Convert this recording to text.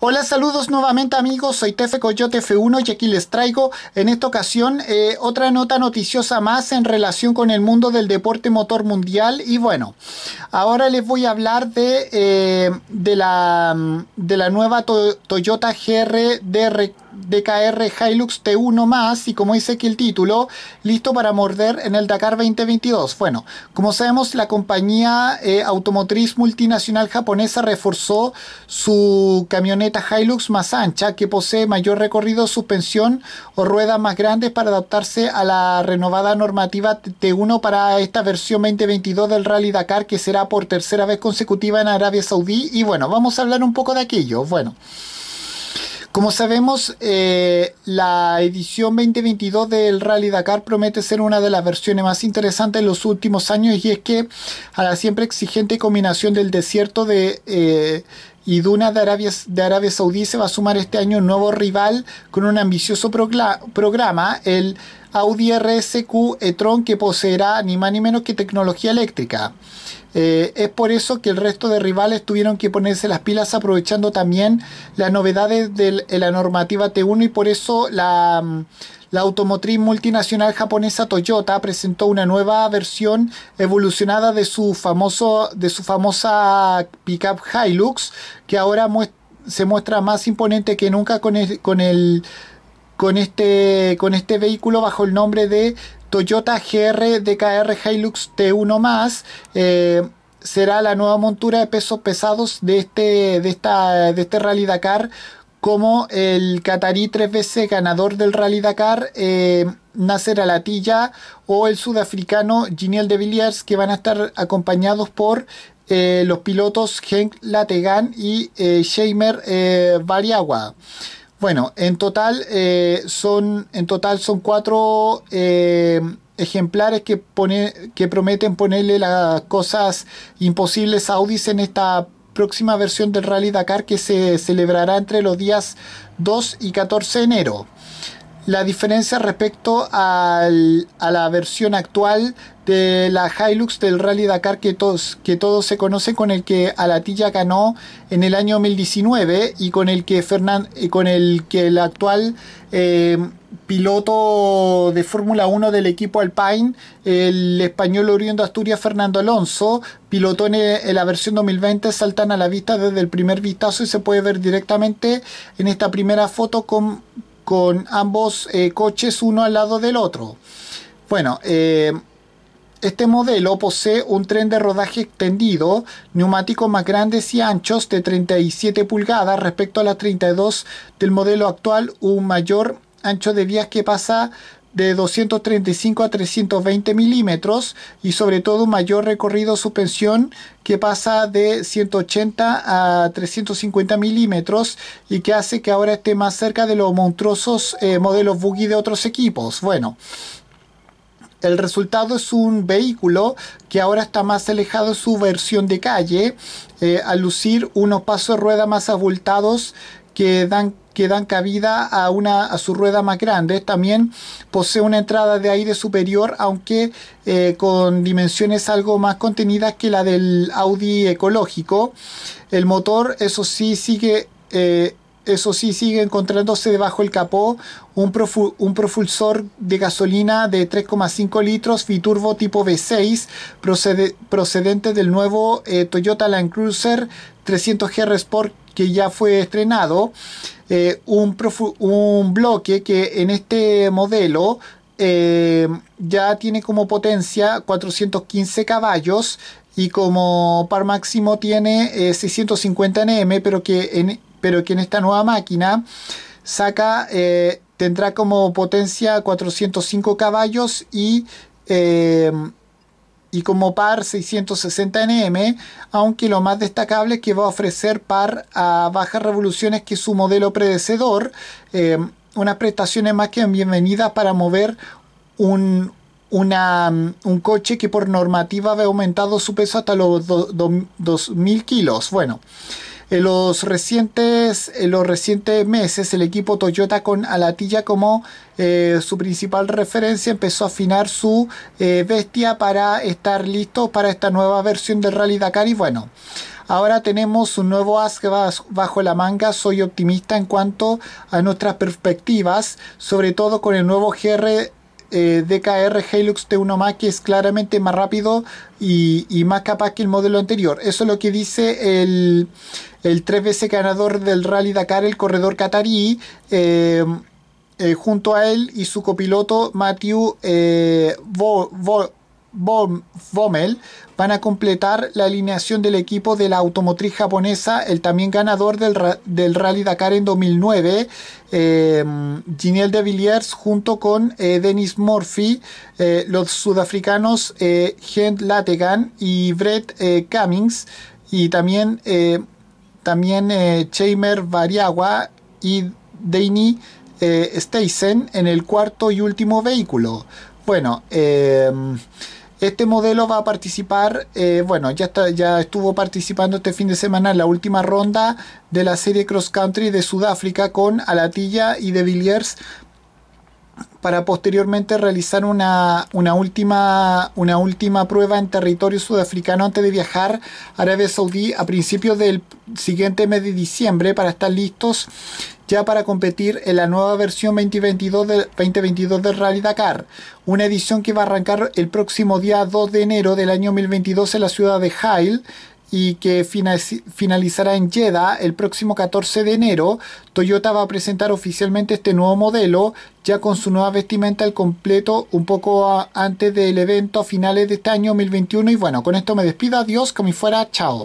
Hola, saludos nuevamente amigos, soy Tefe Coyote F1 y aquí les traigo en esta ocasión eh, otra nota noticiosa más en relación con el mundo del deporte motor mundial y bueno, ahora les voy a hablar de, eh, de, la, mm, de la nueva Toyota GR DR DKR Hilux T1 más y como dice aquí el título, listo para morder en el Dakar 2022. Bueno, como sabemos la compañía eh, automotriz multinacional japonesa reforzó su camioneta Hilux más ancha que posee mayor recorrido, suspensión o ruedas más grandes para adaptarse a la renovada normativa T1 para esta versión 2022 del Rally Dakar que será por tercera vez consecutiva en Arabia Saudí y bueno, vamos a hablar un poco de aquello. Bueno. Como sabemos, eh, la edición 2022 del Rally Dakar promete ser una de las versiones más interesantes de los últimos años y es que a la siempre exigente combinación del desierto de... Eh, y Duna de Arabia, Saudí se va a sumar este año un nuevo rival con un ambicioso programa, el Audi RSQ e-tron que poseerá ni más ni menos que tecnología eléctrica. Eh, es por eso que el resto de rivales tuvieron que ponerse las pilas aprovechando también las novedades de la normativa T1 y por eso la, la automotriz multinacional japonesa Toyota presentó una nueva versión evolucionada de su, famoso, de su famosa pickup Hilux, que ahora se muestra más imponente que nunca con, con, este, con este vehículo bajo el nombre de Toyota GR DKR Hilux T1 más. Eh, será la nueva montura de pesos pesados de este, de esta, de este Rally Dakar como el catarí tres veces ganador del Rally Dakar, eh, Nasser Alatilla, o el sudafricano Giniel de Villiers, que van a estar acompañados por eh, los pilotos Henk Lategan y Sheimer eh, eh, Variagua. Bueno, en total, son, en total son cuatro ejemplares que, prometen ponerle las cosas imposibles a Audis en esta próxima versión del Rally Dakar que se celebrará entre los días 2 y 14 de enero. La diferencia respecto a la versión actual de la Hilux del Rally Dakar que todos, que todos se conocen con el que Alatilla ganó en el año 2019 y con el que, eh, con el, que el actual eh, piloto de Fórmula 1 del equipo Alpine, el español oriundo de Asturias Fernando Alonso, pilotó en, eh, la versión 2020, saltan a la vista desde el primer vistazo y se puede ver directamente en esta primera foto con, con ambos eh, coches uno al lado del otro. Bueno, eh, este modelo posee un tren de rodaje extendido, neumáticos más grandes y anchos de 37 pulgadas respecto a las 32 del modelo actual, un mayor ancho de vías que pasa de 235 a 320 milímetros y sobre todo mayor recorrido suspensión que pasa de 180 a 350 milímetros y que hace que ahora esté más cerca de los monstruosos eh, modelos buggy de otros equipos. Bueno, el resultado es un vehículo que ahora está más alejado de su versión de calle, eh, al lucir unos pasos de rueda más abultados que dan que dan cabida a, una, a su rueda más grande. También posee una entrada de aire superior, aunque eh, con dimensiones algo más contenidas que la del Audi ecológico. El motor, eso sí, sigue eh, eso sí sigue encontrándose debajo del capó un, un propulsor de gasolina de 3,5 litros fiturbo tipo V6 procedente del nuevo eh, Toyota Land Cruiser 300GR Sport que ya fue estrenado. Eh, un, un bloque que en este modelo eh, ya tiene como potencia 415 caballos y como par máximo tiene 650 Nm, pero que en, pero que en esta nueva máquina saca, eh, tendrá como potencia 405 caballos y, eh, y como par 660 Nm, aunque lo más destacable es que va a ofrecer par a bajas revoluciones que su modelo predecedor, eh, unas prestaciones más que bienvenidas para mover un, un coche que por normativa había aumentado su peso hasta los 2.000 kilos. Bueno, en los recientes, en los recientes meses, el equipo Toyota con Alatilla como eh, su principal referencia empezó a afinar su eh, bestia para estar listo para esta nueva versión del Rally Dakar. Y bueno, ahora tenemos un nuevo as que va bajo la manga. Soy optimista en cuanto a nuestras perspectivas, sobre todo con el nuevo GR eh, DKR Hilux T1 Max que es claramente más rápido y, más capaz que el modelo anterior. Eso es lo que dice el, el tres veces ganador del Rally Dakar, el corredor Qatarí, eh, eh, junto a él y su copiloto Matthew Vommel van a completar la alineación del equipo de la automotriz japonesa, el también ganador del, Rally Dakar en 2009, eh, em, Giniel de Villiers, junto con eh, Dennis Murphy, eh, los sudafricanos eh, Gent Lategan y Brett Cummings, y también, también Chamer Variagua y Danny Steisen en el cuarto y último vehículo. Bueno, em, este modelo va a participar, eh, bueno, ya, ya estuvo participando este fin de semana en la última ronda de la serie Cross Country de Sudáfrica con Alatilla y de Villiers para posteriormente realizar una, última, una última prueba en territorio sudafricano antes de viajar a Arabia Saudí a principios del siguiente mes de diciembre para estar listos ya para competir en la nueva versión 2022 del, 2022 Rally Dakar, una edición que va a arrancar el próximo día 2 de enero del año 2022 en la ciudad de Hail, y que finalizará en Jeddah el próximo 14 de enero, Toyota va a presentar oficialmente este nuevo modelo, ya con su nueva vestimenta al completo un poco antes del evento a finales de este año 2021. Y bueno, con esto me despido, adiós, como fuera, chao.